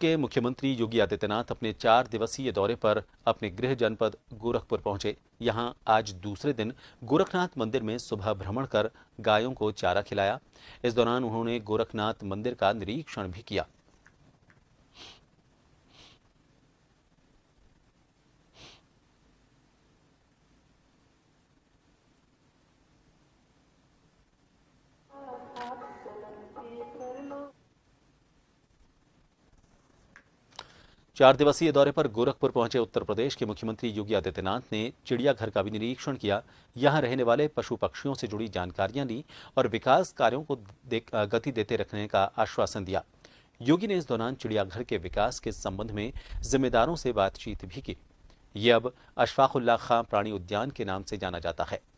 के मुख्यमंत्री योगी आदित्यनाथ अपने चार दिवसीय दौरे पर अपने गृह जनपद गोरखपुर पहुंचे यहां आज दूसरे दिन गोरखनाथ मंदिर में सुबह भ्रमण कर गायों को चारा खिलाया इस दौरान उन्होंने गोरखनाथ मंदिर का निरीक्षण भी किया चार दिवसीय दौरे पर गोरखपुर पहुंचे उत्तर प्रदेश के मुख्यमंत्री योगी आदित्यनाथ ने चिड़ियाघर का भी निरीक्षण किया यहां रहने वाले पशु पक्षियों से जुड़ी जानकारियां ली और विकास कार्यों को गति देते रखने का आश्वासन दिया योगी ने इस दौरान चिड़ियाघर के विकास के संबंध में जिम्मेदारों से बातचीत भी की ये अब अशफाक खां प्राणी उद्यान के नाम से जाना जाता है